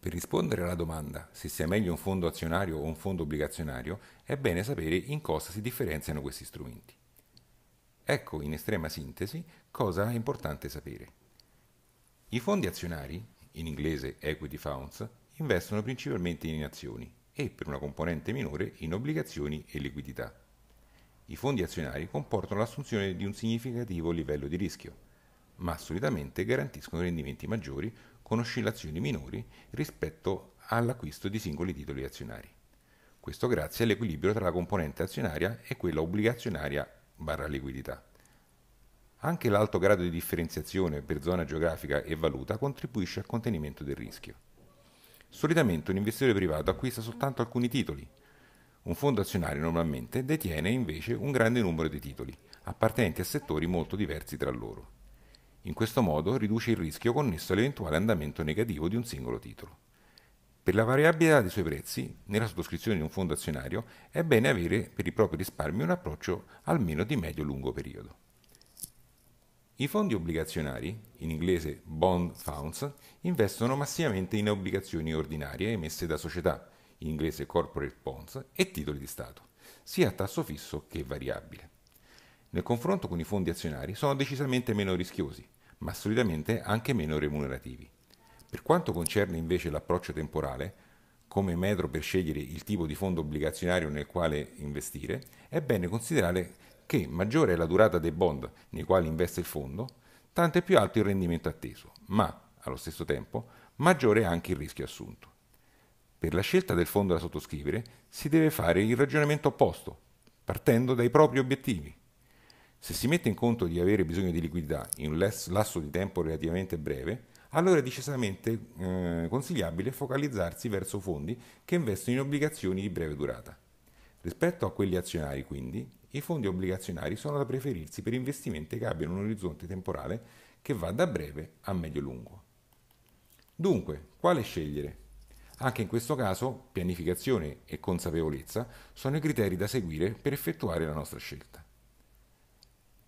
Per rispondere alla domanda se sia meglio un fondo azionario o un fondo obbligazionario, è bene sapere in cosa si differenziano questi strumenti. Ecco in estrema sintesi cosa è importante sapere. I fondi azionari, in inglese equity funds, investono principalmente in azioni e per una componente minore in obbligazioni e liquidità. I fondi azionari comportano l'assunzione di un significativo livello di rischio, ma solitamente garantiscono rendimenti maggiori con oscillazioni minori rispetto all'acquisto di singoli titoli azionari. Questo grazie all'equilibrio tra la componente azionaria e quella obbligazionaria barra liquidità. Anche l'alto grado di differenziazione per zona geografica e valuta contribuisce al contenimento del rischio. Solitamente un investitore privato acquista soltanto alcuni titoli. Un fondo azionario normalmente detiene invece un grande numero di titoli, appartenenti a settori molto diversi tra loro. In questo modo riduce il rischio connesso all'eventuale andamento negativo di un singolo titolo. Per la variabilità dei suoi prezzi, nella sottoscrizione di un fondo azionario, è bene avere per i propri risparmi un approccio almeno di medio-lungo periodo. I fondi obbligazionari, in inglese bond funds, investono massivamente in obbligazioni ordinarie emesse da società, in inglese corporate bonds, e titoli di Stato, sia a tasso fisso che variabile. Nel confronto con i fondi azionari sono decisamente meno rischiosi, ma solitamente anche meno remunerativi. Per quanto concerne invece l'approccio temporale, come metro per scegliere il tipo di fondo obbligazionario nel quale investire, è bene considerare che maggiore è la durata dei bond nei quali investe il fondo, tanto è più alto il rendimento atteso, ma allo stesso tempo maggiore è anche il rischio assunto. Per la scelta del fondo da sottoscrivere si deve fare il ragionamento opposto, partendo dai propri obiettivi. Se si mette in conto di avere bisogno di liquidità in un lasso di tempo relativamente breve, allora è decisamente eh, consigliabile focalizzarsi verso fondi che investono in obbligazioni di breve durata. Rispetto a quelli azionari, quindi, i fondi obbligazionari sono da preferirsi per investimenti che abbiano un orizzonte temporale che va da breve a medio-lungo. Dunque, quale scegliere? Anche in questo caso, pianificazione e consapevolezza sono i criteri da seguire per effettuare la nostra scelta.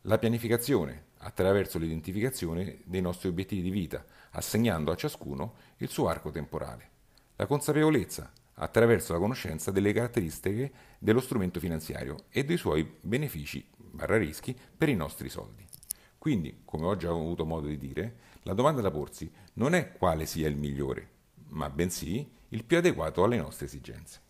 La pianificazione attraverso l'identificazione dei nostri obiettivi di vita, assegnando a ciascuno il suo arco temporale. La consapevolezza attraverso la conoscenza delle caratteristiche dello strumento finanziario e dei suoi benefici barra rischi per i nostri soldi. Quindi, come ho già avuto modo di dire, la domanda da porsi non è quale sia il migliore, ma bensì il più adeguato alle nostre esigenze.